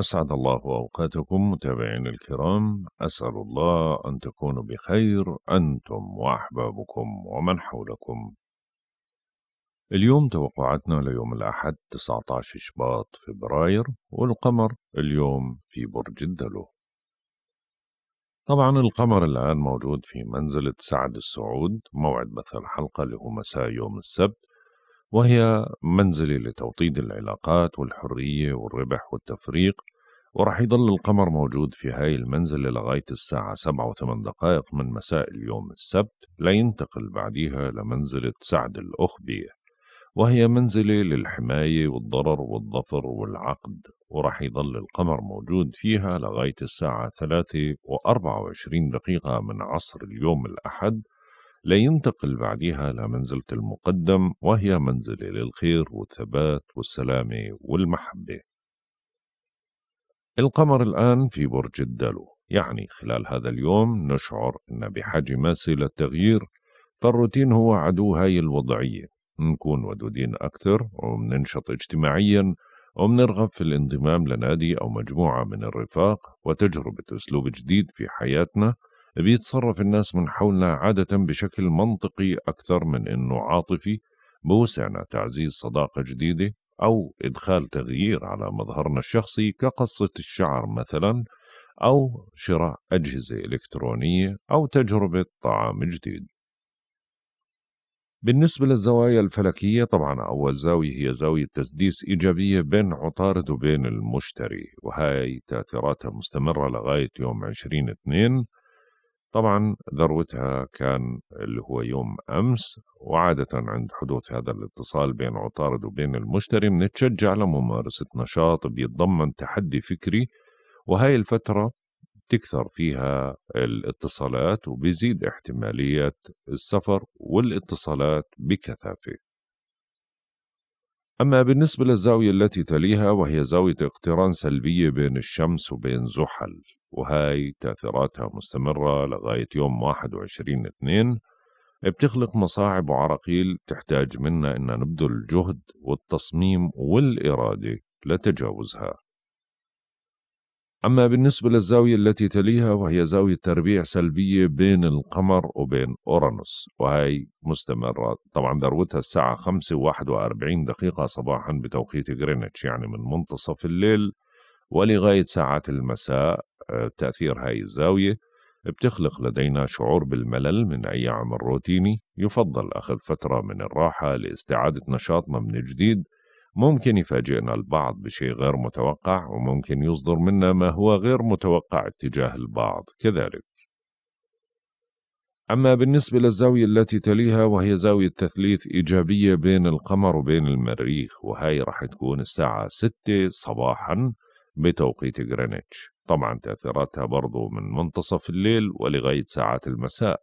أسعد الله أوقاتكم متابعين الكرام أسأل الله أن تكونوا بخير أنتم وأحبابكم ومن حولكم اليوم توقعاتنا ليوم الأحد 19 شباط فبراير والقمر اليوم في برج الدلو طبعا القمر الآن موجود في منزلة سعد السعود موعد بث الحلقة اللي هو مساء يوم السبت وهي منزلي لتوطيد العلاقات والحرية والربح والتفريق ورح يضل القمر موجود في هاي المنزلة لغاية الساعة سبعة وثمان دقائق من مساء اليوم السبت لينتقل بعديها لمنزلة سعد الأخبية وهي منزلة للحماية والضرر والظفر والعقد ورح يضل القمر موجود فيها لغاية الساعة ثلاثة وأربعة وعشرين دقيقة من عصر اليوم الأحد لينتقل بعدها لمنزلة المقدم وهي منزلة للخير والثبات والسلامة والمحبة القمر الآن في برج الدلو يعني خلال هذا اليوم نشعر أن بحاجة ماسة للتغيير فالروتين هو عدو هاي الوضعية نكون ودودين أكثر ومننشط اجتماعيا ومنرغب في الانضمام لنادي أو مجموعة من الرفاق وتجربة أسلوب جديد في حياتنا بيتصرف الناس من حولنا عادة بشكل منطقي أكثر من إنه عاطفي بوسعنا تعزيز صداقة جديدة أو إدخال تغيير على مظهرنا الشخصي كقصة الشعر مثلا أو شراء أجهزة إلكترونية أو تجربة طعام جديد. بالنسبة للزوايا الفلكية طبعا أول زاوية هي زاوية تسديس إيجابية بين عطارد وبين المشتري وهي تأثيراتها مستمرة لغاية يوم 20 اثنين طبعا ذروتها كان اللي هو يوم أمس وعادة عند حدوث هذا الاتصال بين عطارد وبين المشتري بنتشجع لممارسة نشاط بيتضمن تحدي فكري وهاي الفترة تكثر فيها الاتصالات وبيزيد احتمالية السفر والاتصالات بكثافة أما بالنسبة للزاوية التي تليها وهي زاوية اقتران سلبية بين الشمس وبين زحل وهاي تأثيراتها مستمرة لغاية يوم 21 2 بتخلق مصاعب وعراقيل بتحتاج منا إن نبذل الجهد والتصميم والإرادة لتجاوزها أما بالنسبة للزاوية التي تليها وهي زاوية تربيع سلبية بين القمر وبين أورانوس وهي مستمرة طبعا ذروتها الساعة 5 و41 دقيقة صباحا بتوقيت غرينتش يعني من منتصف الليل ولغاية ساعات المساء تأثير هاي الزاوية بتخلق لدينا شعور بالملل من أي عمل روتيني يفضل أخذ فترة من الراحة لاستعادة نشاطنا من جديد ممكن يفاجئنا البعض بشيء غير متوقع وممكن يصدر منا ما هو غير متوقع اتجاه البعض كذلك أما بالنسبة للزاوية التي تليها وهي زاوية تثليث إيجابية بين القمر وبين المريخ وهي رح تكون الساعة 6 صباحاً بتوقيت جرينتش طبعا تأثيراتها برضو من منتصف الليل ولغاية ساعات المساء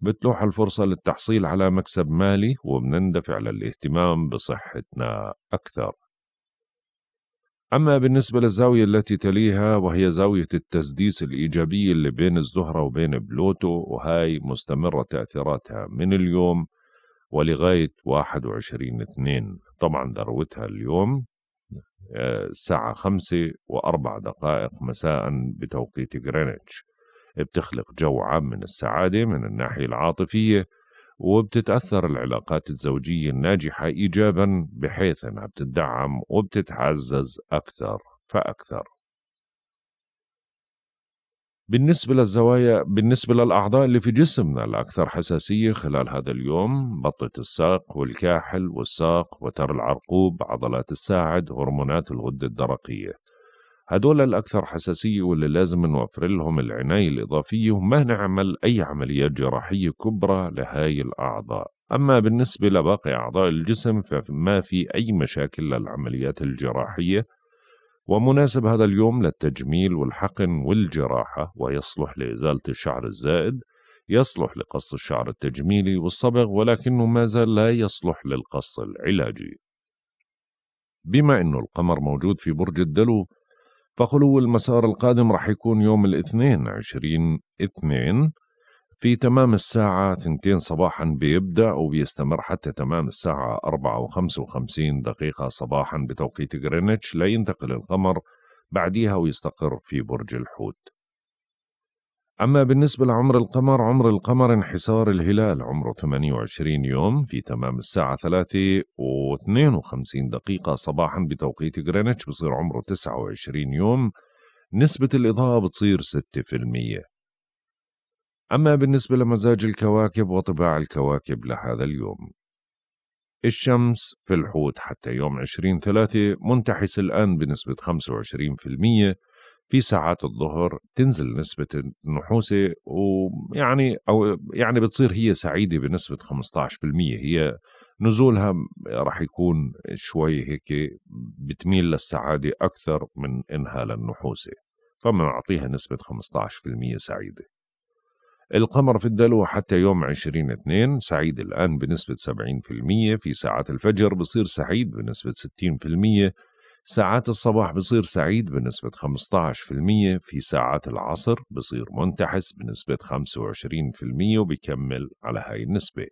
بتلوح الفرصة للتحصيل على مكسب مالي وبنندفع للاهتمام بصحتنا أكثر أما بالنسبة للزاوية التي تليها وهي زاوية التسديس الإيجابي اللي بين الزهرة وبين بلوتو وهاي مستمرة تأثيراتها من اليوم ولغاية 21 2 طبعا ذروتها اليوم الساعة خمسة وأربع دقائق مساء بتوقيت غرينتش بتخلق جو عام من السعادة من الناحية العاطفية وبتتأثر العلاقات الزوجية الناجحة إيجابا بحيث أنها بتدعم وبتتعزز أكثر فأكثر بالنسبة للزوايا بالنسبة للأعضاء اللي في جسمنا الأكثر حساسية خلال هذا اليوم بطة الساق والكاحل والساق وتر العرقوب عضلات الساعد هرمونات الغدة الدرقية هدول الأكثر حساسية واللي لازم نوفر لهم العناية الإضافية وما نعمل أي عمليات جراحية كبرى لهاي الأعضاء أما بالنسبة لباقي أعضاء الجسم فما في أي مشاكل للعمليات الجراحية ومناسب هذا اليوم للتجميل والحقن والجراحة ويصلح لإزالة الشعر الزائد يصلح لقص الشعر التجميلي والصبغ ولكنه ما زال لا يصلح للقص العلاجي بما أنه القمر موجود في برج الدلو فخلو المسار القادم رح يكون يوم الاثنين عشرين اثنين في تمام الساعة 2 صباحا بيبدأ وبيستمر حتى تمام الساعة 4 و55 دقيقة صباحا بتوقيت غرينتش لينتقل القمر بعديها ويستقر في برج الحوت أما بالنسبة لعمر القمر عمر القمر انحسار الهلال عمره 28 يوم في تمام الساعة 3 و52 دقيقة صباحا بتوقيت غرينتش بصير عمره 29 يوم نسبة الإضاءة بتصير 6% أما بالنسبة لمزاج الكواكب وطباع الكواكب لهذا اليوم الشمس في الحوت حتى يوم 20 3 منتحس الآن بنسبة 25% في ساعات الظهر تنزل نسبة النحوسة ويعني أو يعني بتصير هي سعيدة بنسبة 15% هي نزولها رح يكون شوي هيك بتميل للسعادة أكثر من إنها للنحوسة فمنعطيها نسبة 15% سعيدة القمر في الدلو حتى يوم 20 اثنين سعيد الآن بنسبة 70% في ساعات الفجر بصير سعيد بنسبة 60% ساعات الصباح بصير سعيد بنسبة 15% في ساعات العصر بصير منتحس بنسبة 25% وبيكمل على هاي النسبة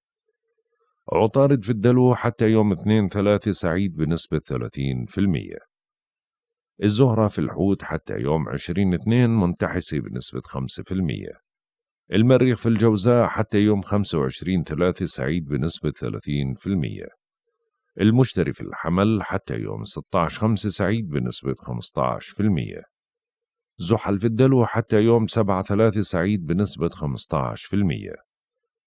عطارد في الدلو حتى يوم 2 ثلاثة سعيد بنسبة 30% الزهرة في الحوت حتى يوم عشرين اثنين منتحسة بنسبة المية المريخ في الجوزاء حتى يوم 25 3 سعيد بنسبة 30% المشتري في الحمل حتى يوم 16 5 سعيد بنسبة 15% زحل في الدلو حتى يوم 7 3 سعيد بنسبة 15%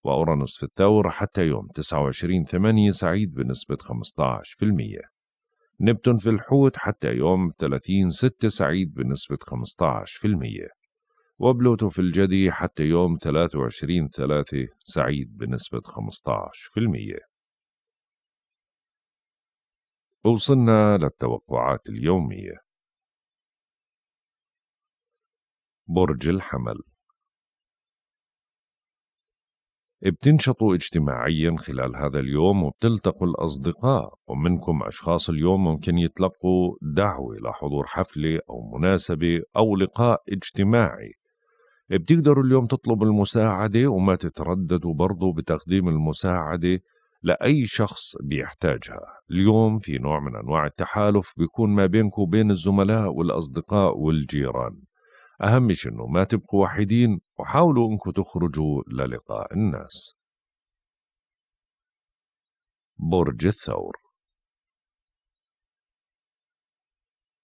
وأورانوس في الثور حتى يوم 29 8 سعيد بنسبة 15% نبتون في الحوت حتى يوم 30 6 سعيد بنسبة 15% وبلوتو في الجدي حتى يوم 23 3 سعيد بنسبة 15% وصلنا للتوقعات اليومية برج الحمل بتنشطوا اجتماعيا خلال هذا اليوم وبتلتقوا الأصدقاء ومنكم أشخاص اليوم ممكن يتلقوا دعوة لحضور حفلة أو مناسبة أو لقاء اجتماعي بتقدروا اليوم تطلبوا المساعدة وما تترددوا برضو بتقديم المساعدة لأي شخص بيحتاجها اليوم في نوع من أنواع التحالف بيكون ما بينكم وبين الزملاء والأصدقاء والجيران أهم شيء أنه ما تبقوا وحيدين وحاولوا أنكم تخرجوا للقاء الناس برج الثور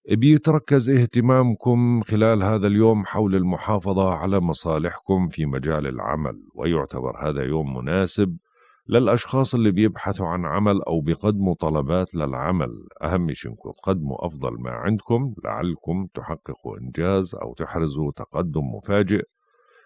بيتركز اهتمامكم خلال هذا اليوم حول المحافظة على مصالحكم في مجال العمل ويعتبر هذا يوم مناسب للأشخاص اللي بيبحثوا عن عمل أو بيقدموا طلبات للعمل أهم شيء إنكم تقدموا أفضل ما عندكم لعلكم تحققوا إنجاز أو تحرزوا تقدم مفاجئ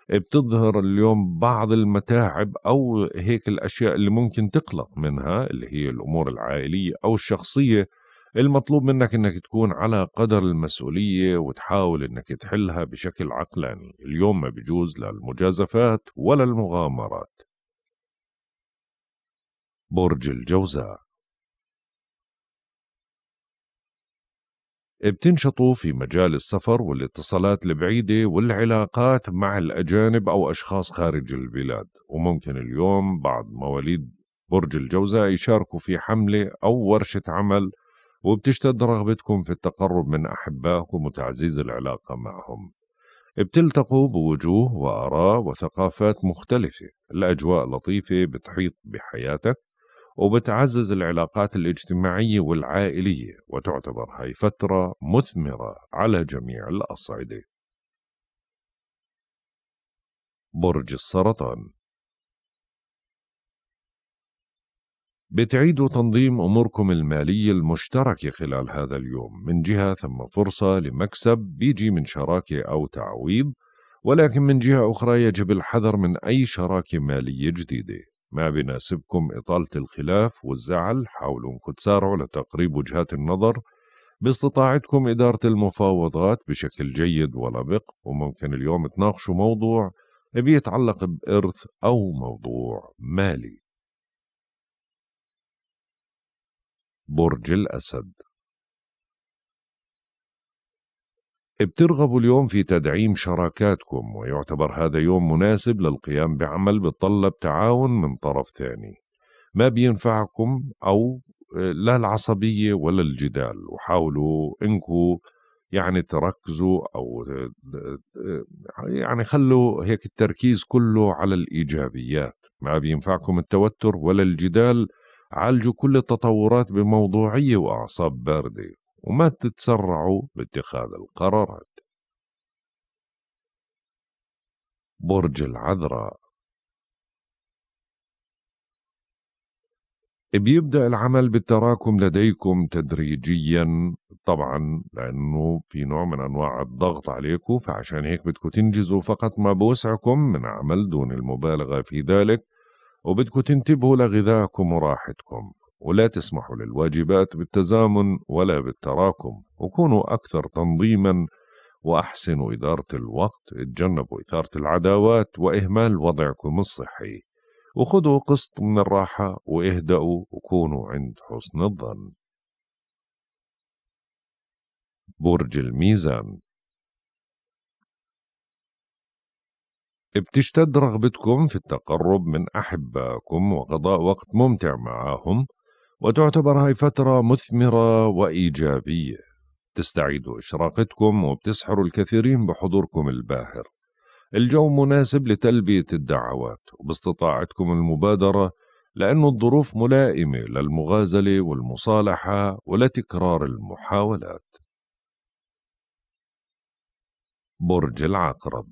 بتظهر اليوم بعض المتاعب أو هيك الأشياء اللي ممكن تقلق منها اللي هي الأمور العائلية أو الشخصية المطلوب منك انك تكون على قدر المسؤولية وتحاول انك تحلها بشكل عقلاني اليوم ما بيجوز للمجازفات ولا المغامرات برج الجوزاء بتنشطوا في مجال السفر والاتصالات البعيدة والعلاقات مع الأجانب أو أشخاص خارج البلاد وممكن اليوم بعض مواليد برج الجوزاء يشاركوا في حملة أو ورشة عمل وبتشتد رغبتكم في التقرب من أحبائكم وتعزيز العلاقة معهم بتلتقوا بوجوه وآراء وثقافات مختلفة الأجواء لطيفة بتحيط بحياتك وبتعزز العلاقات الاجتماعية والعائلية وتعتبر هاي فترة مثمرة على جميع الأصعدة برج السرطان بتعيدوا تنظيم أموركم المالية المشتركة خلال هذا اليوم من جهة ثم فرصة لمكسب بيجي من شراكة أو تعويض ولكن من جهة أخرى يجب الحذر من أي شراكة مالية جديدة ما بناسبكم إطالة الخلاف والزعل حاولوا أنكم تسارعوا لتقريب وجهات النظر باستطاعتكم إدارة المفاوضات بشكل جيد ولبق وممكن اليوم تناقشوا موضوع بيتعلق بإرث أو موضوع مالي برج الأسد بترغبوا اليوم في تدعيم شراكاتكم ويعتبر هذا يوم مناسب للقيام بعمل بتطلب تعاون من طرف ثاني ما بينفعكم أو لا العصبية ولا الجدال وحاولوا انكم يعني تركزوا أو يعني خلوا هيك التركيز كله على الإيجابيات ما بينفعكم التوتر ولا الجدال عالجوا كل التطورات بموضوعية وأعصاب باردة وما تتسرعوا باتخاذ القرارات برج العذراء بيبدأ العمل بالتراكم لديكم تدريجيا طبعا لأنه في نوع من أنواع الضغط عليكم فعشان هيك بدكم تنجزوا فقط ما بوسعكم من عمل دون المبالغة في ذلك وبدكم تنتبهوا لغذائكم وراحتكم ولا تسمحوا للواجبات بالتزامن ولا بالتراكم وكونوا أكثر تنظيما وأحسنوا إدارة الوقت اتجنبوا إثارة العداوات وإهمال وضعكم الصحي وخذوا قسط من الراحة واهدأوا وكونوا عند حسن الظن برج الميزان بتشتد رغبتكم في التقرب من أحبائكم وقضاء وقت ممتع معهم وتعتبر هاي فترة مثمرة وإيجابية تستعيدوا إشراقتكم وبتسحروا الكثيرين بحضوركم الباهر الجو مناسب لتلبية الدعوات وباستطاعتكم المبادرة لأن الظروف ملائمة للمغازلة والمصالحة ولتكرار المحاولات برج العقرب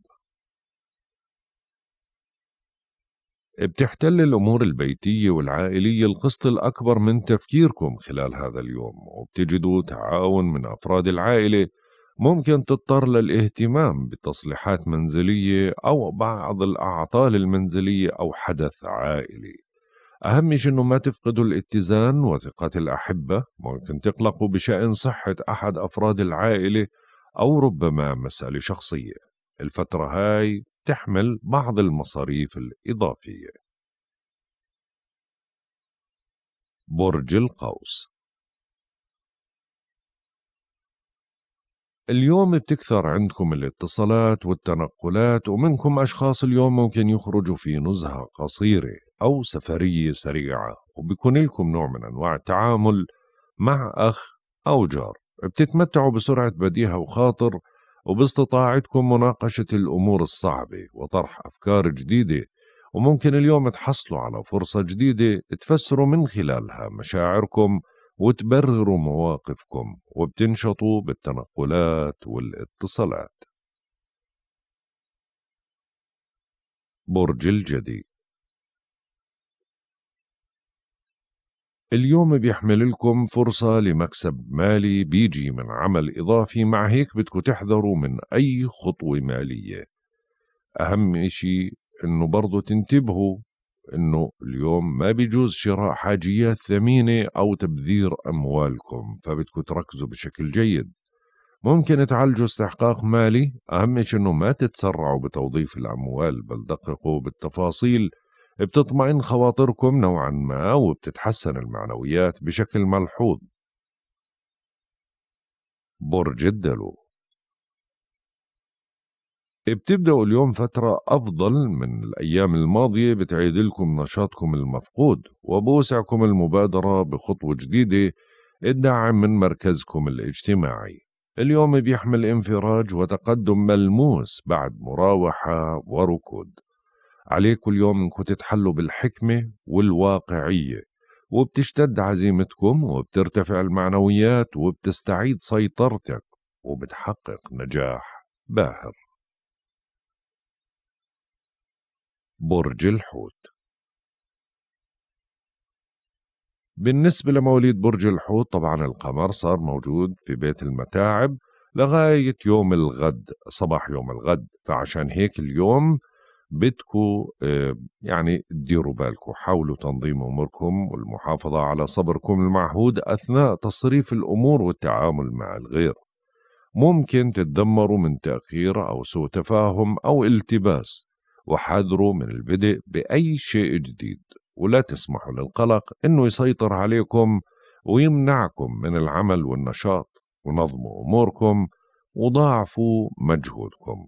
بتحتل الأمور البيتية والعائلية القسط الأكبر من تفكيركم خلال هذا اليوم وبتجدوا تعاون من أفراد العائلة ممكن تضطر للاهتمام بتصليحات منزلية أو بعض الأعطال المنزلية أو حدث عائلي أهم شيء أنه ما تفقدوا الاتزان وثقة الأحبة ممكن تقلقوا بشأن صحة أحد أفراد العائلة أو ربما مسألة شخصية الفترة هاي تحمل بعض المصاريف الإضافية برج القوس اليوم بتكثر عندكم الاتصالات والتنقلات ومنكم أشخاص اليوم ممكن يخرجوا في نزهة قصيرة أو سفرية سريعة وبيكون لكم نوع من أنواع التعامل مع أخ أو جار بتتمتعوا بسرعة بديهة وخاطر وباستطاعتكم مناقشة الأمور الصعبة وطرح أفكار جديدة وممكن اليوم تحصلوا على فرصة جديدة تفسروا من خلالها مشاعركم وتبرروا مواقفكم وبتنشطوا بالتنقلات والاتصالات برج الجدي اليوم بيحمل لكم فرصة لمكسب مالي بيجي من عمل إضافي مع هيك بدكم تحذروا من أي خطوة مالية أهم إشي إنه برضو تنتبهوا إنه اليوم ما بيجوز شراء حاجيات ثمينة أو تبذير أموالكم فبدكم تركزوا بشكل جيد ممكن تعالجوا استحقاق مالي أهم إشي إنه ما تتسرعوا بتوظيف الأموال بل دققوا بالتفاصيل بتطمئن خواطركم نوعا ما وبتتحسن المعنويات بشكل ملحوظ برج الدلو بتبدأوا اليوم فترة أفضل من الأيام الماضية بتعيد لكم نشاطكم المفقود وبوسعكم المبادرة بخطوة جديدة الدعم من مركزكم الاجتماعي اليوم بيحمل انفراج وتقدم ملموس بعد مراوحة وركود عليكم اليوم انكم تتحلوا بالحكمة والواقعية وبتشتد عزيمتكم وبترتفع المعنويات وبتستعيد سيطرتك وبتحقق نجاح باهر برج الحوت بالنسبة لمواليد برج الحوت طبعا القمر صار موجود في بيت المتاعب لغاية يوم الغد صباح يوم الغد فعشان هيك اليوم بدكم آه، يعني ديروا بالكم حاولوا تنظيم أموركم والمحافظة على صبركم المعهود أثناء تصريف الأمور والتعامل مع الغير ممكن تتذمروا من تأخير أو سوء تفاهم أو التباس وحذروا من البدء بأي شيء جديد ولا تسمحوا للقلق أنه يسيطر عليكم ويمنعكم من العمل والنشاط ونظموا أموركم وضاعفوا مجهودكم